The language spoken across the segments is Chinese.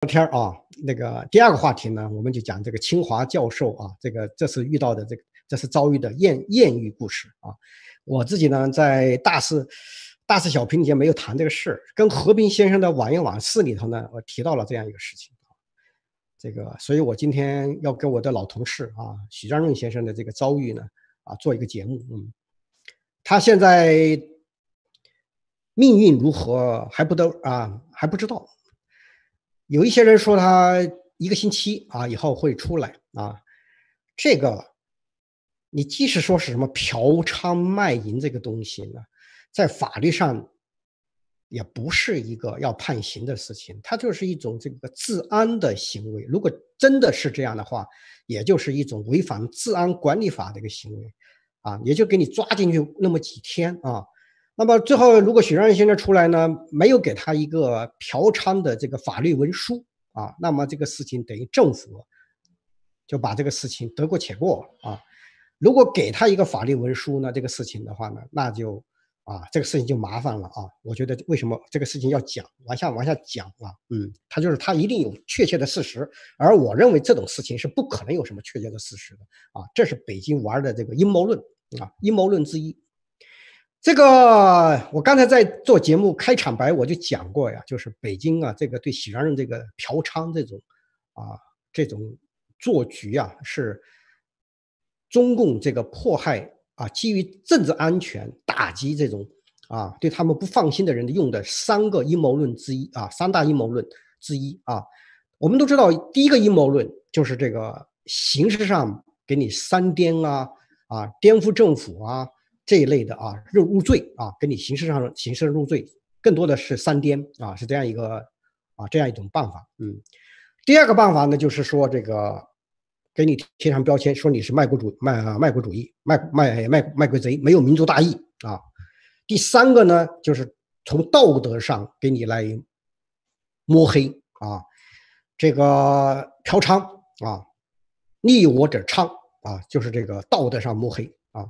聊天啊，那个第二个话题呢，我们就讲这个清华教授啊，这个这次遇到的这个，这次遭遇的艳艳遇故事啊。我自己呢，在大四大四小评里没有谈这个事儿，跟何斌先生的《晚宴往事》里头呢，我提到了这样一个事情。啊。这个，所以我今天要跟我的老同事啊，许章润先生的这个遭遇呢，啊，做一个节目。嗯，他现在命运如何还不得啊，还不知道。有一些人说他一个星期啊以后会出来啊，这个你即使说是什么嫖娼卖淫这个东西呢，在法律上也不是一个要判刑的事情，它就是一种这个治安的行为。如果真的是这样的话，也就是一种违反治安管理法的一个行为，啊，也就给你抓进去那么几天啊。那么最后，如果许让现在出来呢，没有给他一个嫖娼的这个法律文书啊，那么这个事情等于政府就把这个事情得过且过啊。如果给他一个法律文书呢，这个事情的话呢，那就啊，这个事情就麻烦了啊。我觉得为什么这个事情要讲，往下往下讲啊，嗯，他就是他一定有确切的事实，而我认为这种事情是不可能有什么确切的事实的啊。这是北京玩的这个阴谋论啊，阴谋论之一。这个我刚才在做节目开场白我就讲过呀，就是北京啊，这个对喜昌人这个嫖娼这种，啊，这种做局啊，是中共这个迫害啊，基于政治安全打击这种啊，对他们不放心的人用的三个阴谋论之一啊，三大阴谋论之一啊。我们都知道，第一个阴谋论就是这个形式上给你三颠啊啊，颠覆政府啊。这一类的啊，入入罪啊，给你刑事上刑事入罪，更多的是三颠啊，是这样一个啊，这样一种办法。嗯，第二个办法呢，就是说这个给你贴上标签，说你是卖国主、卖卖国主义、卖卖卖卖国贼，没有民族大义啊。第三个呢，就是从道德上给你来摸黑啊，这个嫖娼啊，利我者昌啊，就是这个道德上摸黑啊。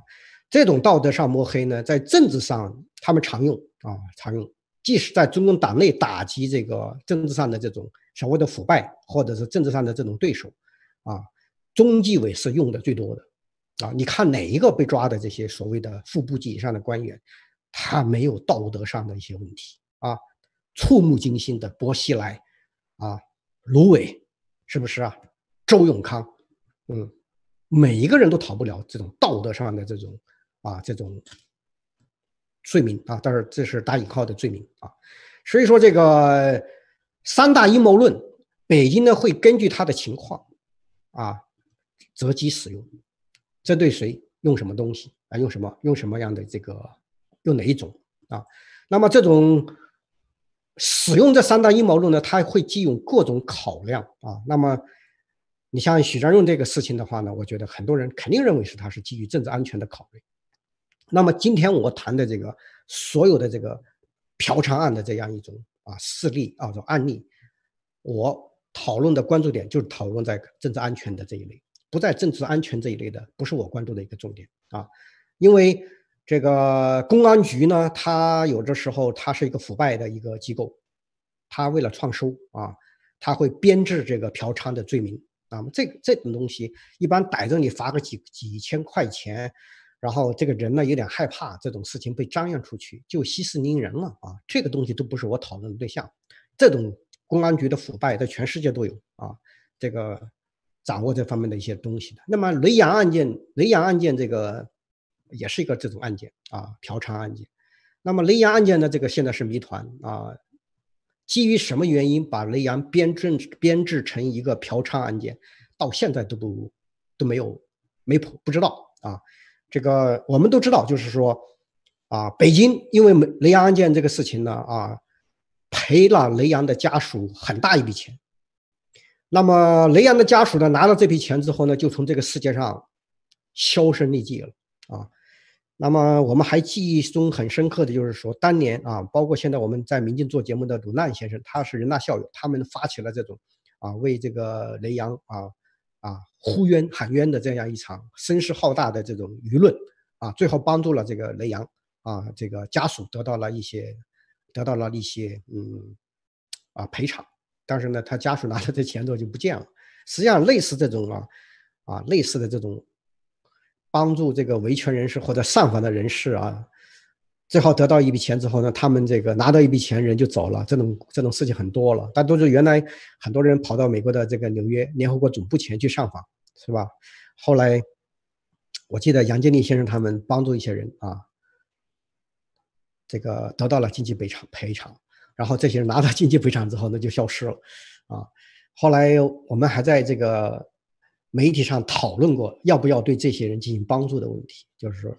这种道德上摸黑呢，在政治上他们常用啊，常用，即使在中共党内打击这个政治上的这种所谓的腐败，或者是政治上的这种对手，啊，中纪委是用的最多的，啊，你看哪一个被抓的这些所谓的副部级以上的官员，他没有道德上的一些问题啊，触目惊心的薄熙来，啊，卢伟，是不是啊？周永康，嗯，每一个人都逃不了这种道德上的这种。啊，这种罪名啊，但是这是打引号的罪名啊，所以说这个三大阴谋论，北京呢会根据他的情况啊择机使用，针对谁用什么东西啊，用什么用什么样的这个用哪一种啊，那么这种使用这三大阴谋论呢，它会基于各种考量啊，那么你像许占用这个事情的话呢，我觉得很多人肯定认为是他是基于政治安全的考虑。那么今天我谈的这个所有的这个嫖娼案的这样一种啊事例啊，种案例，我讨论的关注点就是讨论在政治安全的这一类，不在政治安全这一类的不是我关注的一个重点啊，因为这个公安局呢，它有的时候它是一个腐败的一个机构，它为了创收啊，它会编制这个嫖娼的罪名，那么这这种东西一般逮着你罚个几几千块钱。然后这个人呢，有点害怕这种事情被张扬出去，就息事宁人了啊。这个东西都不是我讨论的对象。这种公安局的腐败在全世界都有啊。这个掌握这方面的一些东西的。那么雷洋案件，雷洋案件这个也是一个这种案件啊，嫖娼案件。那么雷洋案件呢，这个现在是谜团啊。基于什么原因把雷洋编制编制成一个嫖娼案件，到现在都不都没有没谱，不知道啊。这个我们都知道，就是说，啊，北京因为雷雷洋案件这个事情呢，啊，赔了雷洋的家属很大一笔钱，那么雷洋的家属呢，拿了这笔钱之后呢，就从这个世界上销声匿迹了啊。那么我们还记忆中很深刻的就是说，当年啊，包括现在我们在民进做节目的鲁难先生，他是人大校友，他们发起了这种啊，为这个雷洋啊。呼冤喊冤的这样一场声势浩大的这种舆论啊，最后帮助了这个雷洋啊，这个家属得到了一些得到了一些嗯啊赔偿，但是呢，他家属拿来这钱之后就不见了。实际上，类似这种啊啊类似的这种帮助这个维权人士或者上访的人士啊。最后得到一笔钱之后呢，他们这个拿到一笔钱人就走了，这种这种事情很多了，大都是原来很多人跑到美国的这个纽约联合国总部前去上访，是吧？后来我记得杨建立先生他们帮助一些人啊，这个得到了经济赔偿赔偿，然后这些人拿到经济赔偿之后那就消失了，啊，后来我们还在这个媒体上讨论过要不要对这些人进行帮助的问题，就是说。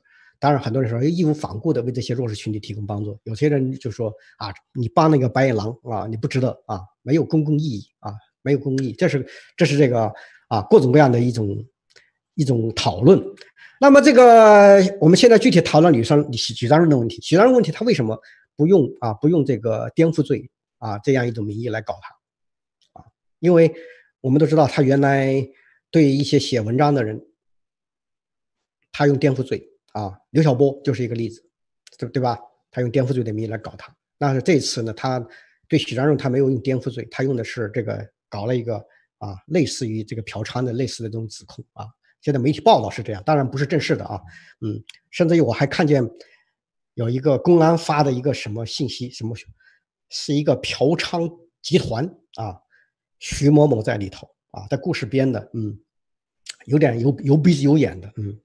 当然，很多人说义无反顾的为这些弱势群体提供帮助。有些人就说啊，你帮那个白眼狼啊，你不值得啊，没有公共意义啊，没有公益。这是这是这个啊各种各样的一种一种讨论。那么这个我们现在具体讨论李双李徐章润的问题。徐章润问题他为什么不用啊不用这个颠覆罪啊这样一种名义来搞他啊？因为我们都知道他原来对一些写文章的人，他用颠覆罪。啊，刘晓波就是一个例子，对对吧？他用颠覆罪的名义来搞他。但是这次呢，他对许章润他没有用颠覆罪，他用的是这个搞了一个啊，类似于这个嫖娼的类似的这种指控啊。现在媒体报道是这样，当然不是正式的啊。嗯，甚至于我还看见有一个公安发的一个什么信息，什么是一个嫖娼集团啊，徐某某在里头啊，在故事编的，嗯，有点有有鼻子有眼的，嗯。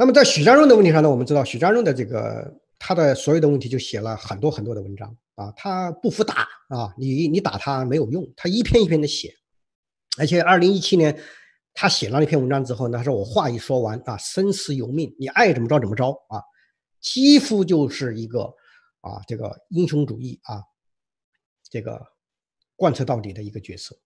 那么在许章润的问题上呢，我们知道许章润的这个他的所有的问题就写了很多很多的文章啊，他不服打啊，你你打他没有用，他一篇一篇的写，而且二零一七年他写了那篇文章之后，呢，他说我话一说完啊，生死由命，你爱怎么着怎么着啊，几乎就是一个啊这个英雄主义啊这个贯彻到底的一个角色，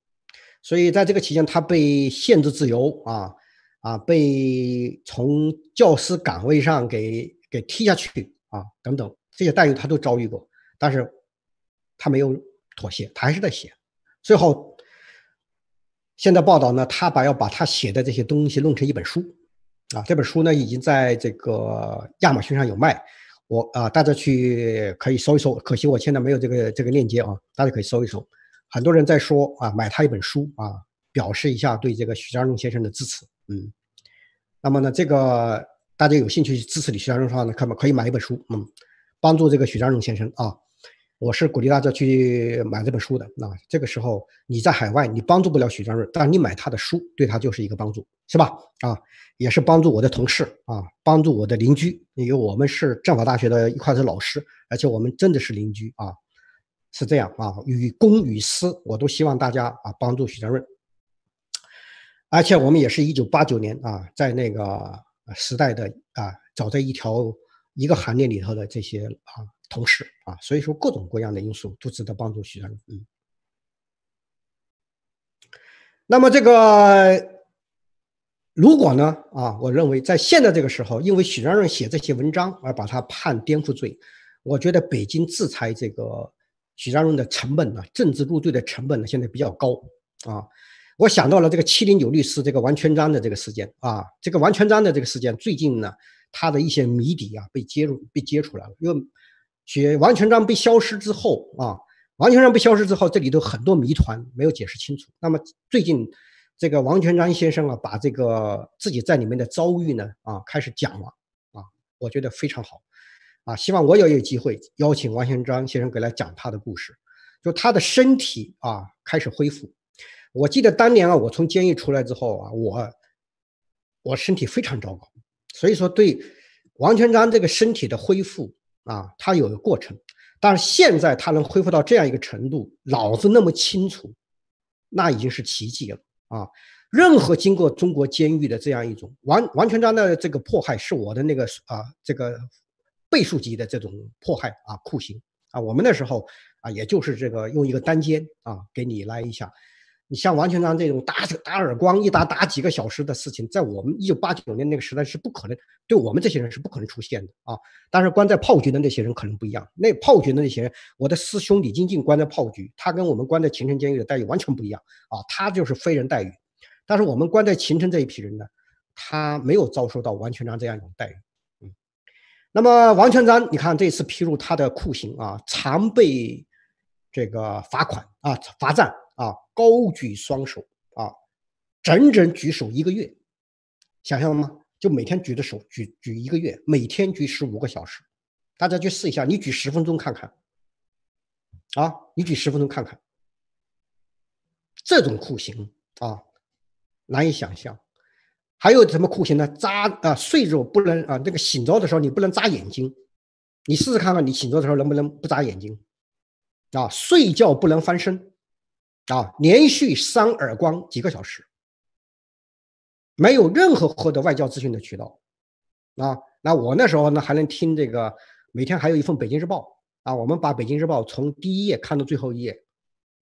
所以在这个期间他被限制自由啊。啊，被从教师岗位上给给踢下去啊，等等这些待遇他都遭遇过，但是他没有妥协，他还是在写。最后，现在报道呢，他把要把他写的这些东西弄成一本书啊，这本书呢已经在这个亚马逊上有卖，我啊大家去可以搜一搜，可惜我现在没有这个这个链接啊，大家可以搜一搜。很多人在说啊，买他一本书啊，表示一下对这个许家荣先生的支持。嗯，那么呢，这个大家有兴趣支持李学润的话呢，可们可以买一本书，嗯，帮助这个许章润先生啊。我是鼓励大家去买这本书的。那这个时候你在海外，你帮助不了许章润，但是你买他的书，对他就是一个帮助，是吧？啊，也是帮助我的同事啊，帮助我的邻居，因为我们是政法大学的一块的老师，而且我们真的是邻居啊，是这样啊，与公与私，我都希望大家啊帮助许章润。而且我们也是一九八九年啊，在那个时代的啊，早在一条一个行业里头的这些啊同事啊，所以说各种各样的因素都值得帮助许家润。嗯，那么这个如果呢啊，我认为在现在这个时候，因为许章润写这些文章而把他判颠覆罪，我觉得北京制裁这个许章润的成本呢，政治入罪的成本呢，现在比较高啊。我想到了这个七零九律师这个王全章的这个事件啊，这个王全章的这个事件最近呢，他的一些谜底啊被揭露被揭出来了。因为王全章被消失之后啊，王全章被消失之后，这里头很多谜团没有解释清楚。那么最近这个王全章先生啊，把这个自己在里面的遭遇呢啊开始讲了啊，我觉得非常好啊，希望我也有机会邀请王全章先生给来讲他的故事，就他的身体啊开始恢复。我记得当年啊，我从监狱出来之后啊，我我身体非常糟糕，所以说对王全章这个身体的恢复啊，他有个过程。但是现在他能恢复到这样一个程度，脑子那么清楚，那已经是奇迹了啊！任何经过中国监狱的这样一种王王全章的这个迫害，是我的那个啊这个倍数级的这种迫害啊酷刑啊！我们那时候啊，也就是这个用一个单肩啊给你来一下。你像王全章这种打打耳光一打打几个小时的事情，在我们一九八九年那个时代是不可能，对我们这些人是不可能出现的啊。但是关在炮局的那些人可能不一样，那炮局的那些人，我的师兄李金进关在炮局，他跟我们关在秦城监狱的待遇完全不一样啊，他就是非人待遇。但是我们关在秦城这一批人呢，他没有遭受到王全璋这样一种待遇。嗯，那么王全章，你看这次披露他的酷刑啊，常被这个罚款啊，罚站。啊，高举双手啊，整整举手一个月，想象了吗？就每天举着手举举一个月，每天举十五个小时，大家去试一下，你举十分钟看看，啊，你举十分钟看看，这种酷刑啊，难以想象。还有什么酷刑呢？扎啊，睡着不能啊，那个醒着的时候你不能眨眼睛，你试试看看，你醒着的时候能不能不眨眼睛？啊，睡觉不能翻身。啊，连续扇耳光几个小时，没有任何获得外交资讯的渠道。啊，那我那时候呢还能听这个，每天还有一份《北京日报》啊，我们把《北京日报》从第一页看到最后一页，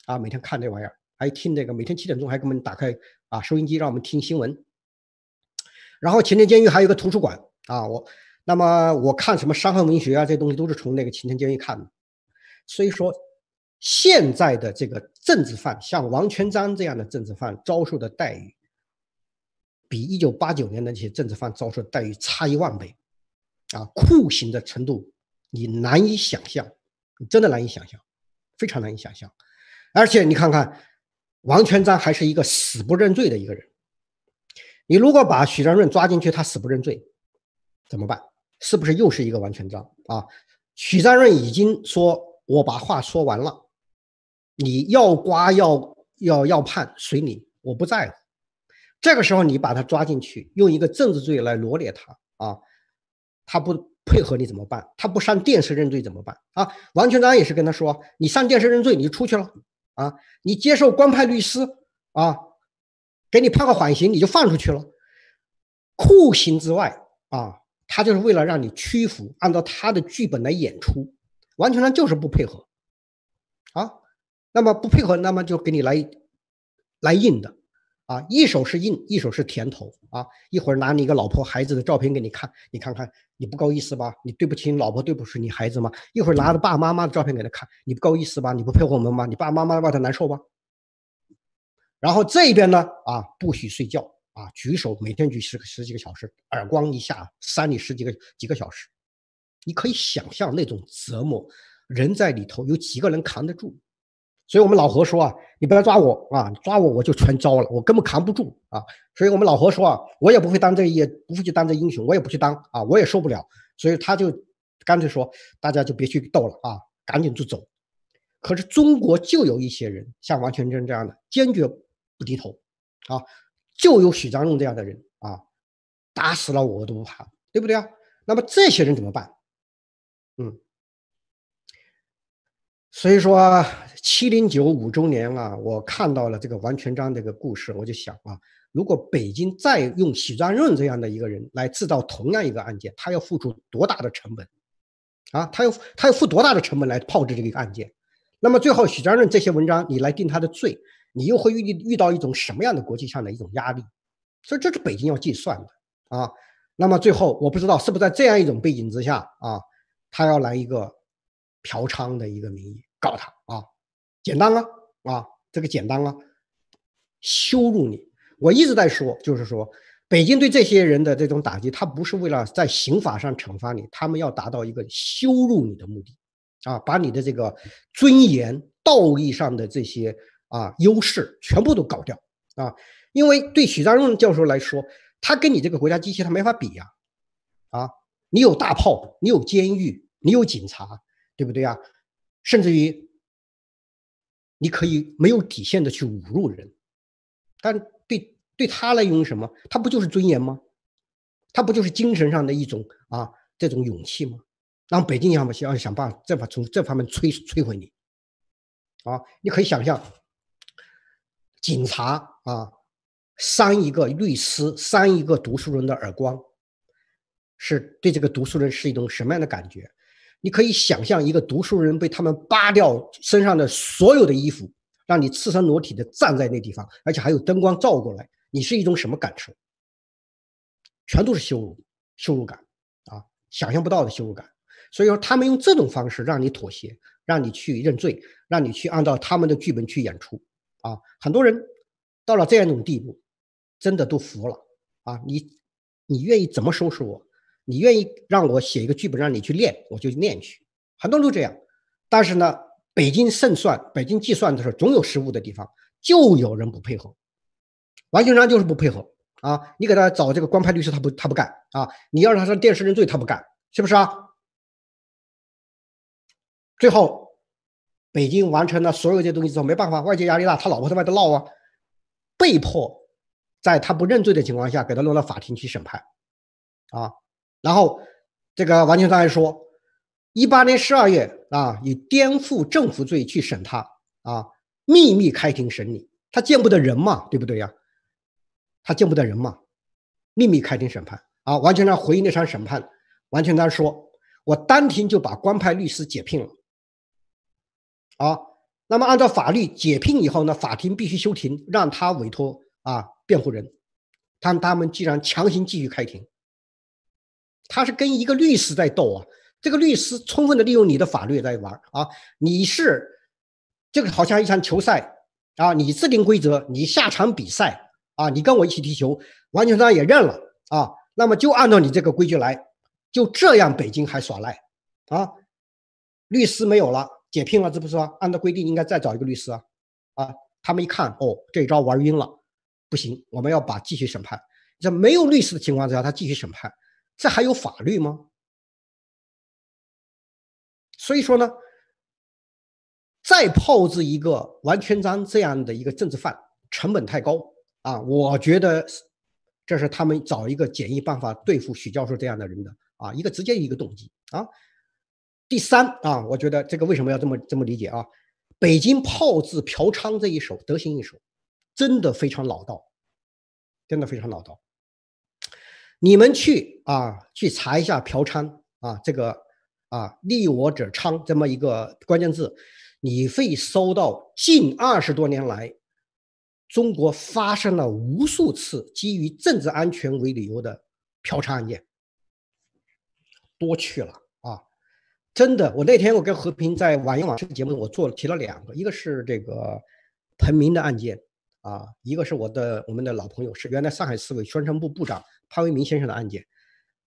啊，每天看这玩意儿，还听这个，每天七点钟还给我们打开啊收音机，让我们听新闻。然后秦城监狱还有个图书馆啊，我那么我看什么伤痕文学啊，这东西都是从那个秦城监狱看的，所以说。现在的这个政治犯，像王全章这样的政治犯遭受的待遇，比一九八九年的那些政治犯遭受的待遇差一万倍，啊，酷刑的程度你难以想象，你真的难以想象，非常难以想象。而且你看看，王全章还是一个死不认罪的一个人。你如果把许章润抓进去，他死不认罪怎么办？是不是又是一个王全章啊？许章润已经说，我把话说完了。你要刮要要要判随你，我不在乎。这个时候你把他抓进去，用一个政治罪来罗列他啊，他不配合你怎么办？他不上电视认罪怎么办？啊，王全章也是跟他说：“你上电视认罪，你就出去了啊！你接受官派律师啊，给你判个缓刑，你就放出去了。酷刑之外啊，他就是为了让你屈服，按照他的剧本来演出。王全章就是不配合啊。”那么不配合，那么就给你来，来硬的，啊，一手是硬，一手是甜头啊！一会儿拿你一个老婆孩子的照片给你看，你看看，你不够意思吧？你对不起你老婆，对不起你孩子吗？一会儿拿着爸爸妈妈的照片给他看，你不够意思吧？你不配合我们吗？你爸爸妈妈的外头难受吧？然后这边呢，啊，不许睡觉啊，举手，每天举十十几个小时，耳光一下扇你十几个几个小时，你可以想象那种折磨，人在里头有几个人扛得住？所以我们老何说啊，你不要抓我啊，抓我我就全招了，我根本扛不住啊。所以我们老何说啊，我也不会当这个，也不会去当这英雄，我也不去当啊，我也受不了。所以他就干脆说，大家就别去斗了啊，赶紧就走。可是中国就有一些人，像王全珍这样的，坚决不低头啊，就有许章用这样的人啊，打死了我都不怕，对不对啊？那么这些人怎么办？嗯。所以说七零九五周年啊，我看到了这个王全章这个故事，我就想啊，如果北京再用许章润这样的一个人来制造同样一个案件，他要付出多大的成本？啊，他要他要付多大的成本来炮制这个案件？那么最后许章润这些文章你来定他的罪，你又会遇遇到一种什么样的国际上的一种压力？所以这是北京要计算的啊。那么最后我不知道是不是在这样一种背景之下啊，他要来一个。嫖娼的一个名义告他啊，简单啊啊，这个简单啊，羞辱你！我一直在说，就是说，北京对这些人的这种打击，他不是为了在刑法上惩罚你，他们要达到一个羞辱你的目的，啊，把你的这个尊严、道义上的这些啊优势全部都搞掉啊！因为对许章润教授来说，他跟你这个国家机器他没法比呀，啊，你有大炮，你有监狱，你有警察。对不对啊？甚至于，你可以没有底线的去侮辱人，但对对他来用什么？他不就是尊严吗？他不就是精神上的一种啊这种勇气吗？让北京要么要想办法，这方从这方面摧摧毁你。啊，你可以想象，警察啊扇一个律师、扇一个读书人的耳光，是对这个读书人是一种什么样的感觉？你可以想象一个读书人被他们扒掉身上的所有的衣服，让你赤身裸体的站在那地方，而且还有灯光照过来，你是一种什么感受？全都是羞辱，羞辱感啊，想象不到的羞辱感。所以说，他们用这种方式让你妥协，让你去认罪，让你去按照他们的剧本去演出啊。很多人到了这样一种地步，真的都服了啊。你，你愿意怎么收拾我？你愿意让我写一个剧本让你去练，我就练去。很多人都这样，但是呢，北京胜算，北京计算的时候总有失误的地方，就有人不配合。王庆章就是不配合啊！你给他找这个官派律师，他不，他不干啊！你要让他上电视认罪，他不干，是不是啊？最后，北京完成了所有这些东西之后，没办法，外界压力大，他老婆在外头闹啊，被迫在他不认罪的情况下给他弄到法庭去审判，啊。然后，这个王全刚还说，一八年十二月啊，以颠覆政府罪去审他啊，秘密开庭审理，他见不得人嘛，对不对呀？他见不得人嘛，秘密开庭审判啊。王全章回忆那场审判，王全章说，我当庭就把官派律师解聘了啊。那么按照法律解聘以后呢，法庭必须休庭，让他委托啊辩护人，但他们既然强行继续开庭。他是跟一个律师在斗啊，这个律师充分的利用你的法律在玩啊，你是这个好像一场球赛啊，你制定规则，你下场比赛啊，你跟我一起踢球，王全他也认了啊，那么就按照你这个规矩来，就这样北京还耍赖啊，律师没有了，解聘了，这不是按照规定应该再找一个律师啊，啊，他们一看哦，这招玩晕了，不行，我们要把继续审判，在没有律师的情况下他继续审判。这还有法律吗？所以说呢，再炮制一个完全章这样的一个政治犯，成本太高啊！我觉得这是他们找一个简易办法对付许教授这样的人的啊，一个直接一个动机啊。第三啊，我觉得这个为什么要这么这么理解啊？北京炮制嫖娼这一手德行一手，真的非常老道，真的非常老道。你们去啊，去查一下“嫖娼”啊，这个啊，“利我者娼”这么一个关键字，你会搜到近二十多年来，中国发生了无数次基于政治安全为理由的嫖娼案件，多去了啊！真的，我那天我跟和平在网易网这个节目，我做了提了两个，一个是这个彭明的案件啊，一个是我的我们的老朋友，是原来上海市委宣传部部长。潘维民先生的案件，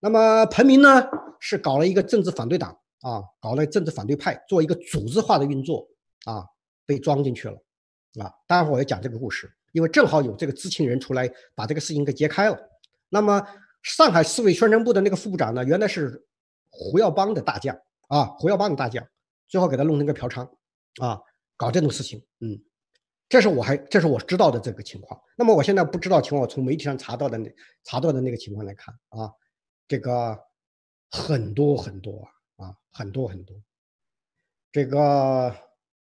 那么彭明呢，是搞了一个政治反对党啊，搞了政治反对派，做一个组织化的运作啊，被装进去了啊。待会儿我要讲这个故事，因为正好有这个知情人出来把这个事情给揭开了。那么上海市委宣传部的那个副部长呢，原来是胡耀邦的大将啊，胡耀邦的大将，最后给他弄成个嫖娼啊，搞这种事情，嗯。这是我还，这是我知道的这个情况。那么我现在不知道情况，从媒体上查到的那查到的那个情况来看啊，这个很多很多啊，啊很多很多。这个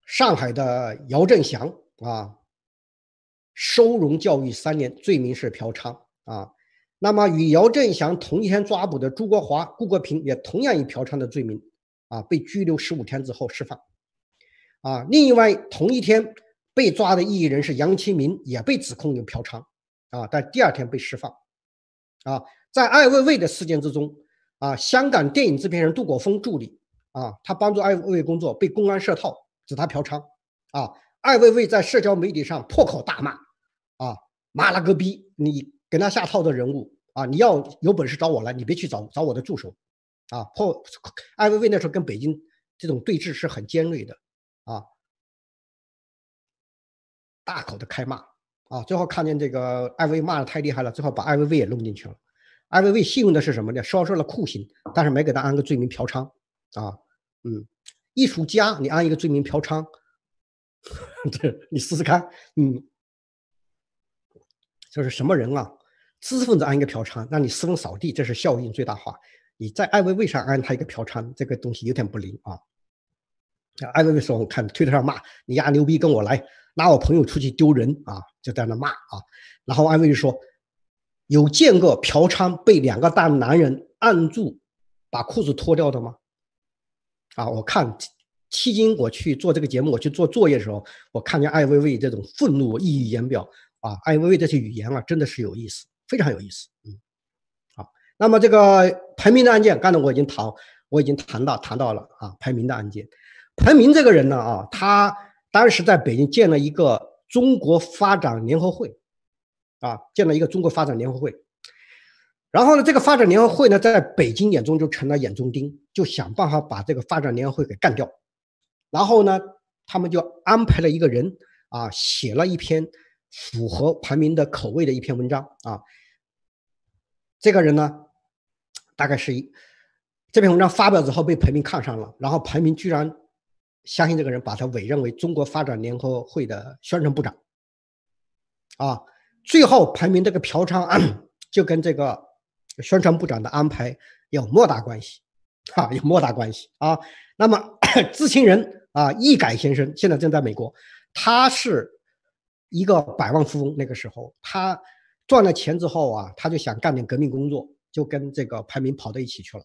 上海的姚振祥啊，收容教育三年，罪名是嫖娼啊。那么与姚振祥同一天抓捕的朱国华、顾国平，也同样以嫖娼的罪名啊被拘留十五天之后释放。啊，另外同一天。被抓的异议人是杨清明也被指控有嫖娼，啊，但第二天被释放，啊，在艾未未的事件之中，啊，香港电影制片人杜国峰助理，啊，他帮助艾未未工作，被公安设套，指他嫖娼，啊，艾未未在社交媒体上破口大骂，啊，妈了个逼，你给他下套的人物，啊，你要有本事找我来，你别去找找我的助手，啊，破，艾未未那时候跟北京这种对峙是很尖锐的。大口的开骂啊！最后看见这个艾薇骂的太厉害了，最后把艾薇薇也弄进去了。艾薇薇幸运的是什么呢？遭受了酷刑，但是没给他安个罪名——嫖娼啊！嗯，艺术家，你安一个罪名嫖娼，对你试试看。嗯，就是什么人啊？知识分子安一个嫖娼，让你私风扫地，这是效应最大化。你在艾薇薇上安他一个嫖娼，这个东西有点不灵啊。艾薇薇说：“我看推特上骂你丫牛逼，跟我来。”拿我朋友出去丢人啊，就在那骂啊，然后艾薇薇说：“有见过嫖娼被两个大男人按住，把裤子脱掉的吗？”啊，我看迄今我去做这个节目，我去做作业的时候，我看见艾薇薇这种愤怒溢于言表啊，艾薇薇这些语言啊，真的是有意思，非常有意思，嗯，好，那么这个排名的案件，刚才我已经谈，我已经谈到谈到了啊，排名的案件，排名这个人呢啊，他。当时在北京建了一个中国发展联合会，啊，建了一个中国发展联合会。然后呢，这个发展联合会呢，在北京眼中就成了眼中钉，就想办法把这个发展联合会给干掉。然后呢，他们就安排了一个人啊，写了一篇符合排名的口味的一篇文章啊。这个人呢，大概是一这篇文章发表之后被排名看上了，然后排名居然。相信这个人把他委任为中国发展联合会的宣传部长，啊，最后排名这个嫖娼 就跟这个宣传部长的安排有莫大关系，哈，有莫大关系啊。那么 知情人啊，易改先生现在正在美国，他是一个百万富翁。那个时候他赚了钱之后啊，他就想干点革命工作，就跟这个排名跑到一起去了。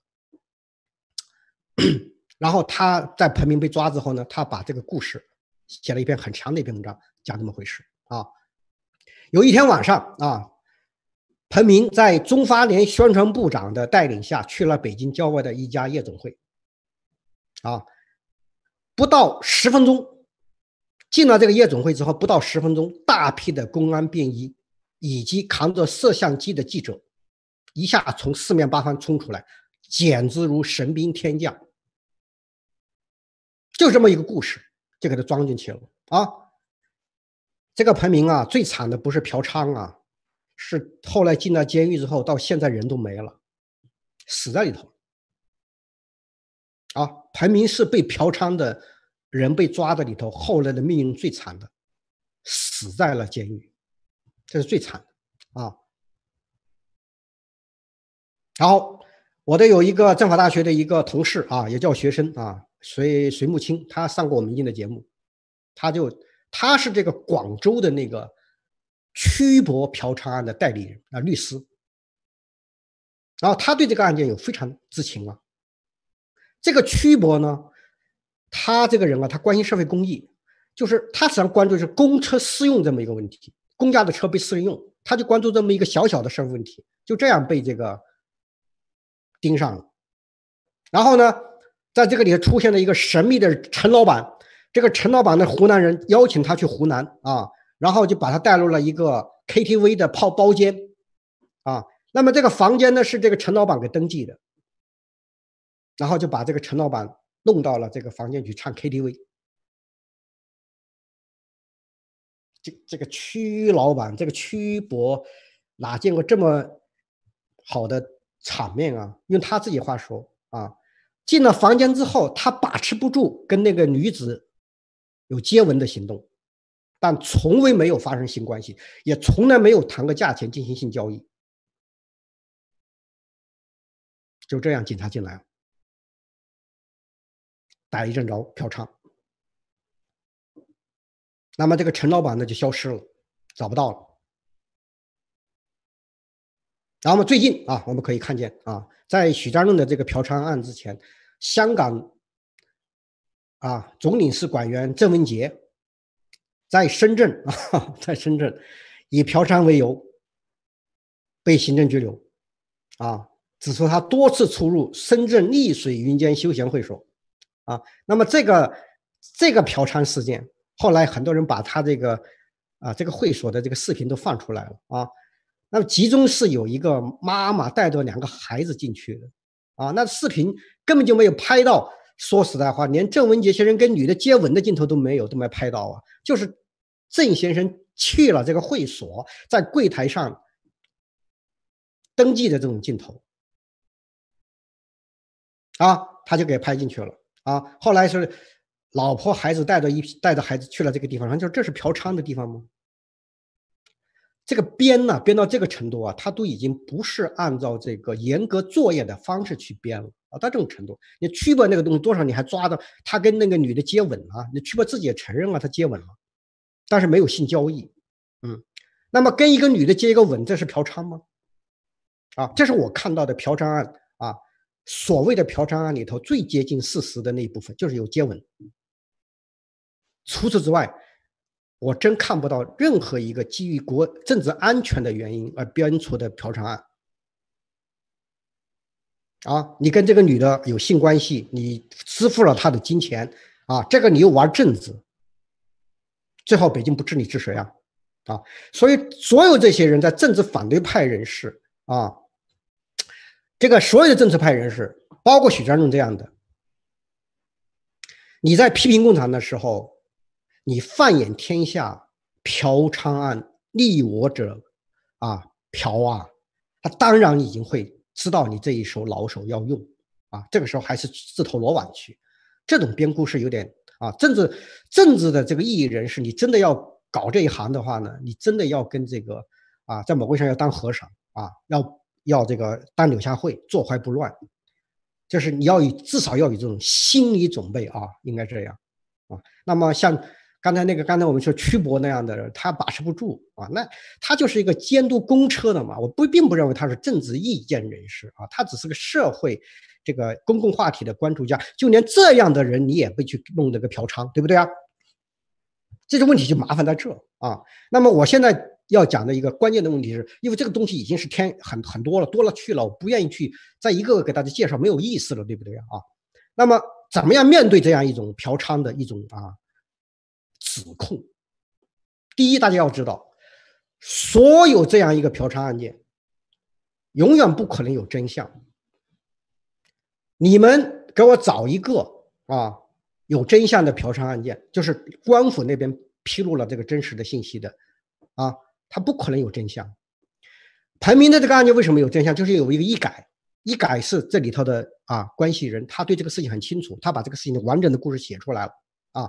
然后他在彭明被抓之后呢，他把这个故事写了一篇很长的一篇文章，讲这么回事啊？有一天晚上啊，彭明在中发联宣传部长的带领下去了北京郊外的一家夜总会啊，不到十分钟，进了这个夜总会之后，不到十分钟，大批的公安便衣以及扛着摄像机的记者，一下从四面八方冲出来，简直如神兵天降。就这么一个故事，就给他装进去了啊！这个彭明啊，最惨的不是嫖娼啊，是后来进了监狱之后，到现在人都没了，死在里头。啊，彭明是被嫖娼的人被抓的里头，后来的命运最惨的，死在了监狱，这是最惨的啊。然后我的有一个政法大学的一个同事啊，也叫学生啊。隋隋木青，他上过我们一的节目，他就他是这个广州的那个曲博嫖娼案的代理人啊律师，然后他对这个案件有非常知情啊。这个曲博呢，他这个人啊，他关心社会公益，就是他实际上关注是公车私用这么一个问题，公家的车被私人用，他就关注这么一个小小的社会问题，就这样被这个盯上了，然后呢？在这个里头出现了一个神秘的陈老板，这个陈老板的湖南人，邀请他去湖南啊，然后就把他带入了一个 KTV 的泡包间，啊，那么这个房间呢是这个陈老板给登记的，然后就把这个陈老板弄到了这个房间去唱 KTV。这这个屈老板，这个屈伯哪见过这么好的场面啊？用他自己话说啊。进了房间之后，他把持不住，跟那个女子有接吻的行动，但从未没有发生性关系，也从来没有谈过价钱进行性交易。就这样，警察进来了，逮了一阵着嫖娼，那么这个陈老板呢就消失了，找不到了。然后我们最近啊，我们可以看见啊，在许家润的这个嫖娼案之前，香港啊总领事馆员郑文杰在深圳啊 在深圳以嫖娼为由被行政拘留啊，指出他多次出入深圳丽水云间休闲会所啊。那么这个这个嫖娼事件，后来很多人把他这个啊这个会所的这个视频都放出来了啊。那么集中是有一个妈妈带着两个孩子进去的，啊，那视频根本就没有拍到。说实在话，连郑文杰先生跟女的接吻的镜头都没有，都没拍到啊。就是郑先生去了这个会所，在柜台上登记的这种镜头，啊，他就给拍进去了。啊，后来是老婆孩子带着一带着孩子去了这个地方，然后就这是嫖娼的地方吗？这个编呢，编到这个程度啊，他都已经不是按照这个严格作业的方式去编了啊，到这种程度，你曲别那个东西多少你还抓到他跟那个女的接吻了，你曲别自己也承认了他接吻了，但是没有性交易，嗯，那么跟一个女的接一个吻，这是嫖娼吗？啊，这是我看到的嫖娼案啊，所谓的嫖娼案里头最接近事实的那一部分就是有接吻，除此之外。我真看不到任何一个基于国政治安全的原因而编出的嫖娼案，啊，你跟这个女的有性关系，你支付了她的金钱，啊，这个你又玩政治，最后北京不知你是谁啊，啊，所以所有这些人在政治反对派人士啊，这个所有的政治派人士，包括许家印这样的，你在批评共产的时候。你放眼天下，嫖娼案，利我者，啊，嫖啊，他当然已经会知道你这一手老手要用，啊，这个时候还是自投罗网去。这种编故事有点啊，政治政治的这个意义人士，你真的要搞这一行的话呢，你真的要跟这个，啊，在某个上要当和尚啊，要要这个当柳下惠，坐怀不乱，就是你要有至少要有这种心理准备啊，应该这样啊。那么像。刚才那个，刚才我们说曲博那样的人，他把持不住啊，那他就是一个监督公车的嘛，我不并不认为他是政治意见人士啊，他只是个社会这个公共话题的关注家，就连这样的人你也会去弄那个嫖娼，对不对啊？这个问题就麻烦在这啊。那么我现在要讲的一个关键的问题是，因为这个东西已经是天很很多了，多了去了，我不愿意去再一个个给大家介绍，没有意思了，对不对啊？那么怎么样面对这样一种嫖娼的一种啊？指控第一，大家要知道，所有这样一个嫖娼案件，永远不可能有真相。你们给我找一个啊，有真相的嫖娼案件，就是官府那边披露了这个真实的信息的啊，他不可能有真相。彭明的这个案件为什么有真相？就是有一个一改，一改是这里头的啊，关系人他对这个事情很清楚，他把这个事情的完整的故事写出来了啊。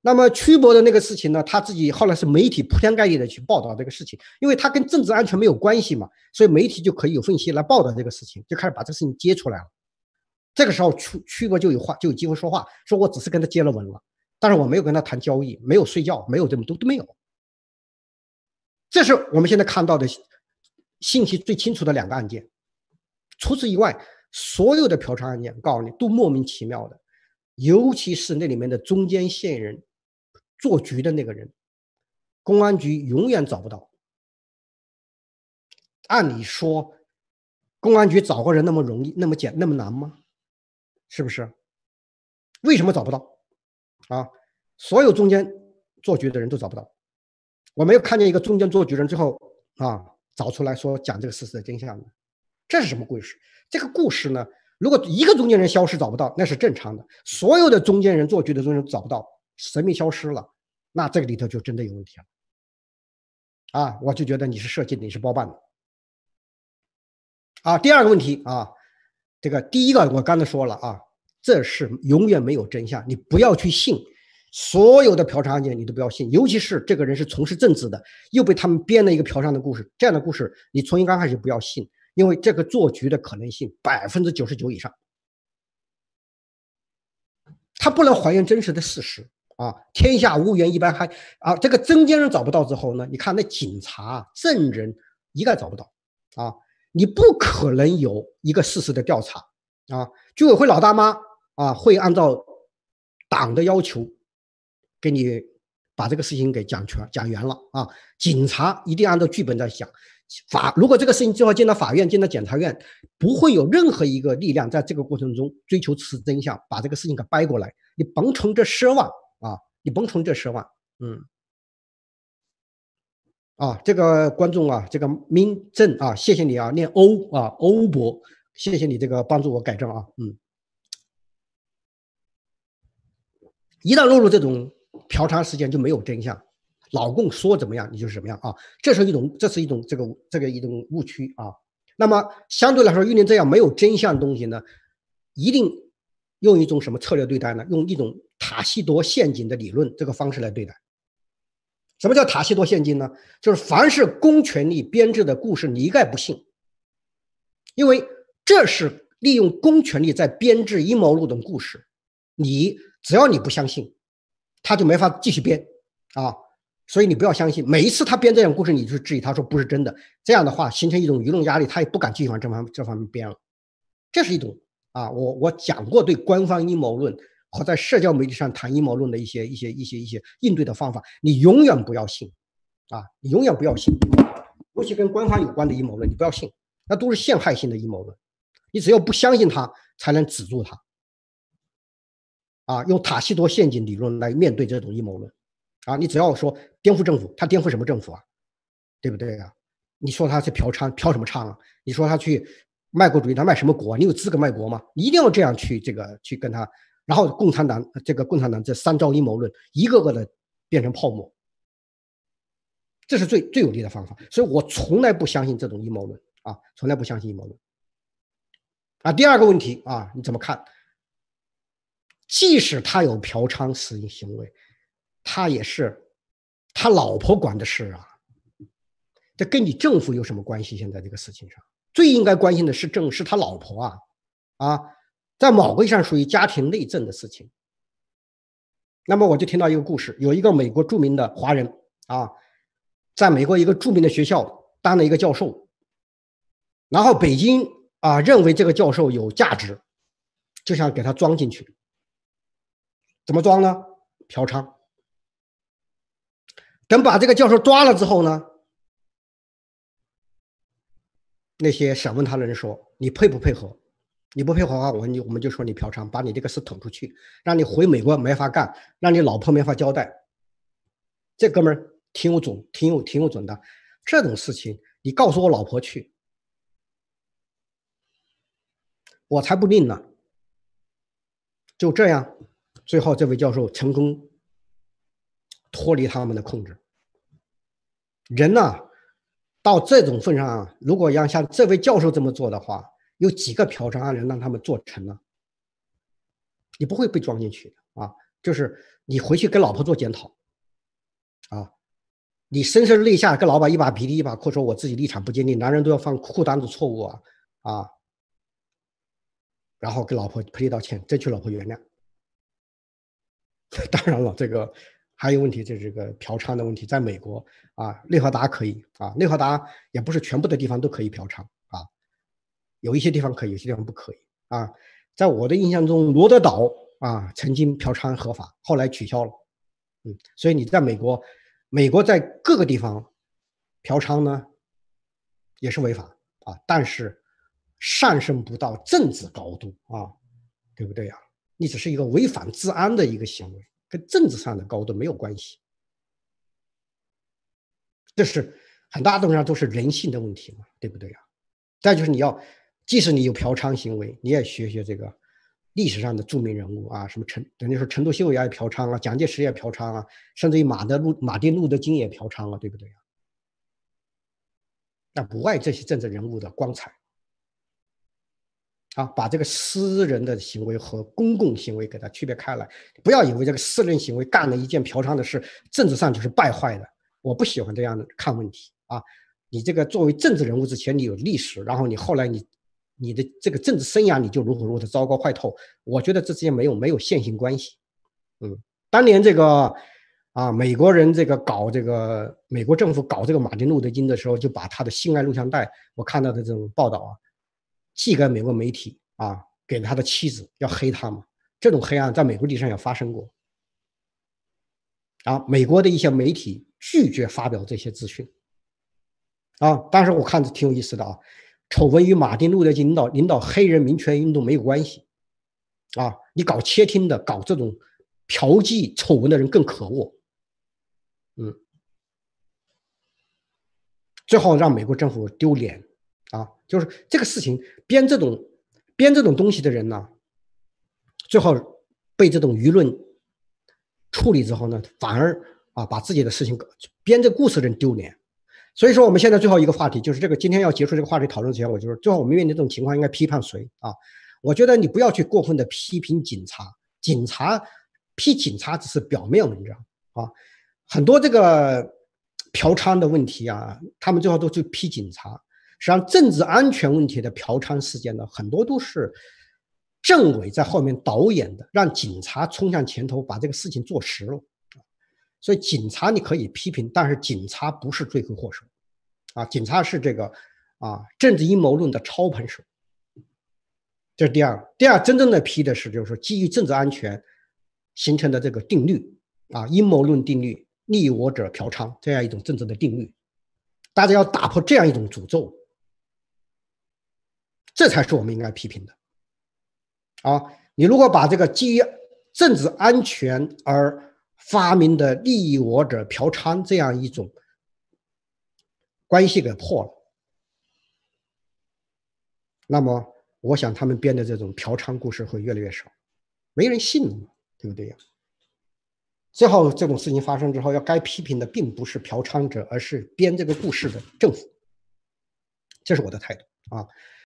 那么曲博的那个事情呢？他自己后来是媒体铺天盖地的去报道这个事情，因为他跟政治安全没有关系嘛，所以媒体就可以有缝隙来报道这个事情，就开始把这个事情揭出来了。这个时候曲曲博就有话，就有机会说话说我只是跟他接了吻了，但是我没有跟他谈交易，没有睡觉，没有这么多都没有。这是我们现在看到的信息最清楚的两个案件。除此以外，所有的嫖娼案件，告诉你都莫名其妙的，尤其是那里面的中间线人。做局的那个人，公安局永远找不到。按理说，公安局找个人那么容易、那么简、那么难吗？是不是？为什么找不到？啊，所有中间做局的人都找不到。我没有看见一个中间做局人最后啊找出来说讲这个事实的真相的。这是什么故事？这个故事呢？如果一个中间人消失找不到，那是正常的。所有的中间人做局的中间找不到。神秘消失了，那这个里头就真的有问题了啊！我就觉得你是设计的，你是包办的啊。第二个问题啊，这个第一个我刚才说了啊，这是永远没有真相，你不要去信所有的嫖娼案件，你都不要信，尤其是这个人是从事政治的，又被他们编了一个嫖娼的故事，这样的故事你从一刚开始不要信，因为这个做局的可能性百分之九十九以上，他不能还原真实的事实。啊，天下无缘一般还啊，这个曾先人找不到之后呢？你看那警察、证人一概找不到啊，你不可能有一个事实的调查啊。居委会老大妈啊，会按照党的要求给你把这个事情给讲全、讲圆了啊。警察一定按照剧本在想。法。如果这个事情最后进到法院、进到检察院，不会有任何一个力量在这个过程中追求此真相，把这个事情给掰过来。你甭从这奢望。啊，你甭充这十万，嗯，啊，这个观众啊，这个明正啊，谢谢你啊，念欧啊，欧博，谢谢你这个帮助我改正啊，嗯，一旦落入这种嫖娼事件就没有真相，老公说怎么样，你就是什么样啊，这是一种，这是一种这个这个一种误区啊。那么相对来说，遇见这样没有真相的东西呢，一定用一种什么策略对待呢？用一种。塔西多陷阱的理论，这个方式来对待。什么叫塔西多陷阱呢？就是凡是公权力编制的故事，你一概不信，因为这是利用公权力在编制阴谋论的故事。你只要你不相信，他就没法继续编啊。所以你不要相信，每一次他编这种故事，你就质疑，他说不是真的。这样的话，形成一种舆论压力，他也不敢继续往这方这方面编了。这是一种啊，我我讲过对官方阴谋论。和在社交媒体上谈阴谋论的一些、一些、一些、一些应对的方法，你永远不要信，啊，你永远不要信，尤其跟官方有关的阴谋论，你不要信，那都是陷害性的阴谋论。你只要不相信他，才能止住他，啊，用塔西多陷阱理论来面对这种阴谋论，啊，你只要说颠覆政府，他颠覆什么政府啊？对不对啊？你说他去嫖娼，嫖什么娼啊？你说他去卖国主义，他卖什么国？你有资格卖国吗？你一定要这样去这个去跟他。然后共产党这个共产党这三招阴谋论一个个的变成泡沫，这是最最有力的方法。所以我从来不相信这种阴谋论啊，从来不相信阴谋论。啊，第二个问题啊，你怎么看？即使他有嫖娼死因行为，他也是他老婆管的事啊，这跟你政府有什么关系？现在这个事情上，最应该关心的是政，是他老婆啊啊。在某个意义上属于家庭内政的事情。那么我就听到一个故事，有一个美国著名的华人啊，在美国一个著名的学校当了一个教授。然后北京啊认为这个教授有价值，就想给他装进去。怎么装呢？嫖娼。等把这个教授抓了之后呢，那些审问他的人说：“你配不配合？”你不配合的话，我你我们就说你嫖娼，把你这个事捅出去，让你回美国没法干，让你老婆没法交代。这哥们儿挺有准，挺有挺有准的。这种事情，你告诉我老婆去，我才不吝呢。就这样，最后这位教授成功脱离他们的控制。人呢，到这种份上，如果要像这位教授这么做的话。有几个嫖娼案能让他们做成了？你不会被装进去的啊！就是你回去跟老婆做检讨啊，你声声泪下跟老板一把鼻涕一把哭，说我自己立场不坚定，男人都要犯裤裆的错误啊啊！然后跟老婆赔礼道歉，争取老婆原谅。当然了，这个还有问题，就是这个嫖娼的问题，在美国啊，内华达可以啊，内华达也不是全部的地方都可以嫖娼。有一些地方可以，有些地方不可以啊。在我的印象中，罗德岛啊曾经嫖娼合法，后来取消了。嗯，所以你在美国，美国在各个地方嫖娼呢也是违法啊，但是上升不到政治高度啊，对不对啊？你只是一个违反治安的一个行为，跟政治上的高度没有关系。这是很大程度上都是人性的问题嘛，对不对啊？再就是你要。即使你有嫖娼行为，你也学学这个历史上的著名人物啊，什么陈，等于说陈独秀也嫖娼啊，蒋介石也嫖娼啊，甚至于马德路、马丁路德金也嫖娼啊，对不对啊？那不爱这些政治人物的光彩啊，把这个私人的行为和公共行为给它区别开来。不要以为这个私人行为干了一件嫖娼的事，政治上就是败坏的。我不喜欢这样的看问题啊。你这个作为政治人物之前，你有历史，然后你后来你。你的这个政治生涯，你就如何如何的糟糕坏透？我觉得这之间没有没有线性关系。嗯，当年这个啊，美国人这个搞这个美国政府搞这个马丁路德金的时候，就把他的性爱录像带，我看到的这种报道啊，寄给美国媒体啊，给他的妻子，要黑他嘛。这种黑暗在美国历史上也发生过。啊，美国的一些媒体拒绝发表这些资讯。啊，当时我看着挺有意思的啊。丑闻与马丁路德金领导领导黑人民权运动没有关系，啊，你搞窃听的，搞这种嫖妓丑闻的人更可恶，嗯，最好让美国政府丢脸啊！就是这个事情编这种编这种东西的人呢，最好被这种舆论处理之后呢，反而啊把自己的事情编这故事的人丢脸。所以说，我们现在最后一个话题就是这个。今天要结束这个话题讨论之前，我就说，最后我们面对这种情况，应该批判谁啊？我觉得你不要去过分的批评警察，警察批警察只是表面文章啊。很多这个嫖娼的问题啊，他们最后都去批警察。实际上，政治安全问题的嫖娼事件呢，很多都是政委在后面导演的，让警察冲向前头，把这个事情做实了。所以警察你可以批评，但是警察不是罪魁祸首，啊，警察是这个啊政治阴谋论的操盘手。这是第二，第二真正的批的是，就是说基于政治安全形成的这个定律啊，阴谋论定律，利我者嫖娼这样一种政治的定律，大家要打破这样一种诅咒，这才是我们应该批评的。啊，你如果把这个基于政治安全而发明的利益我者嫖娼这样一种关系给破了，那么我想他们编的这种嫖娼故事会越来越少，没人信了，对不对呀？最后这种事情发生之后，要该批评的并不是嫖娼者，而是编这个故事的政府。这是我的态度啊。